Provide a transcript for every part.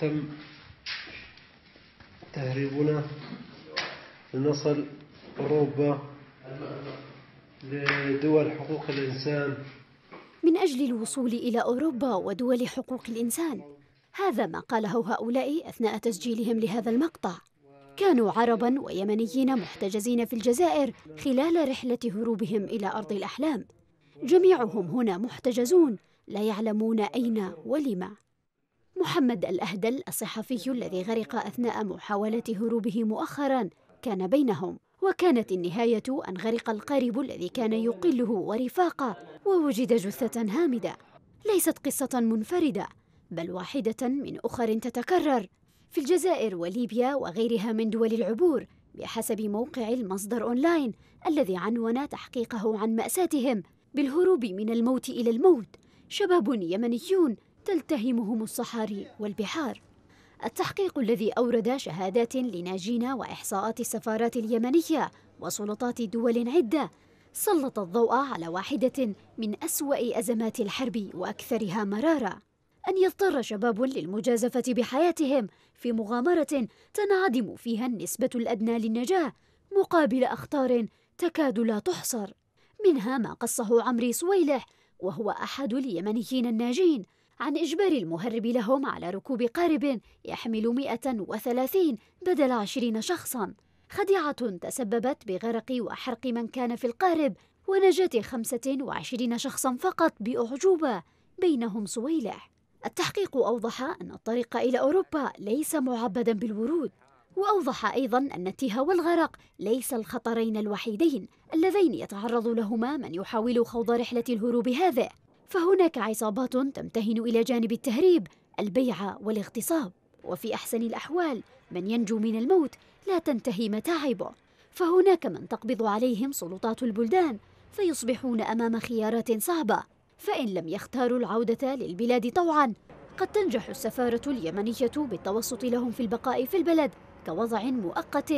تم تهريبنا لنصل أوروبا لدول حقوق الإنسان من أجل الوصول إلى أوروبا ودول حقوق الإنسان هذا ما قاله هؤلاء أثناء تسجيلهم لهذا المقطع كانوا عربا ويمنيين محتجزين في الجزائر خلال رحلة هروبهم إلى أرض الأحلام جميعهم هنا محتجزون لا يعلمون أين ولما محمد الأهدل الصحفي الذي غرق أثناء محاولة هروبه مؤخرا كان بينهم وكانت النهاية أن غرق القارب الذي كان يقله ورفاقه ووجد جثة هامدة ليست قصة منفردة بل واحدة من أخر تتكرر في الجزائر وليبيا وغيرها من دول العبور بحسب موقع المصدر أونلاين الذي عنون تحقيقه عن مأساتهم بالهروب من الموت إلى الموت شباب يمنيون تلتهمهم الصحاري والبحار التحقيق الذي أورد شهادات لناجين وإحصاءات السفارات اليمنية وسلطات دول عدة سلط الضوء على واحدة من أسوأ أزمات الحرب وأكثرها مرارة أن يضطر شباب للمجازفة بحياتهم في مغامرة تنعدم فيها النسبة الأدنى للنجاة مقابل أخطار تكاد لا تحصر منها ما قصه عمري صويلح وهو أحد اليمنيين الناجين عن إجبار المهرب لهم على ركوب قارب يحمل 130 بدل 20 شخصاً خديعة تسببت بغرق وحرق من كان في القارب ونجاة 25 شخصا فقط بأعجوبة بينهم سويلح التحقيق أوضح أن الطريق إلى أوروبا ليس معبدا بالورود وأوضح أيضا أن التيه والغرق ليس الخطرين الوحيدين اللذين يتعرض لهما من يحاول خوض رحلة الهروب هذه فهناك عصابات تمتهن إلى جانب التهريب البيع والاغتصاب وفي أحسن الأحوال من ينجو من الموت لا تنتهي متاعبه فهناك من تقبض عليهم سلطات البلدان فيصبحون أمام خيارات صعبة فإن لم يختاروا العودة للبلاد طوعا قد تنجح السفارة اليمنية بالتوسط لهم في البقاء في البلد كوضع مؤقت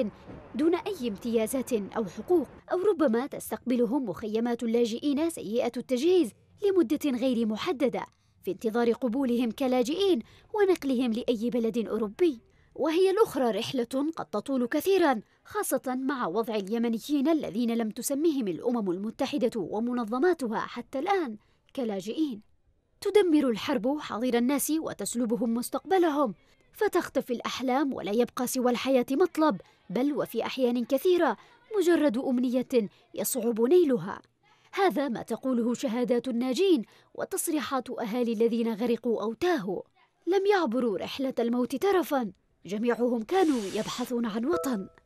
دون أي امتيازات أو حقوق أو ربما تستقبلهم مخيمات اللاجئين سيئة التجهيز لمدة غير محددة في انتظار قبولهم كلاجئين ونقلهم لأي بلد أوروبي وهي الأخرى رحلة قد تطول كثيرا خاصة مع وضع اليمنيين الذين لم تسمهم الأمم المتحدة ومنظماتها حتى الآن كلاجئين تدمر الحرب حاضر الناس وتسلبهم مستقبلهم فتختفي الأحلام ولا يبقى سوى الحياة مطلب بل وفي أحيان كثيرة مجرد أمنية يصعب نيلها هذا ما تقوله شهادات الناجين وتصريحات أهالي الذين غرقوا أو تاهوا لم يعبروا رحلة الموت ترفا جميعهم كانوا يبحثون عن وطن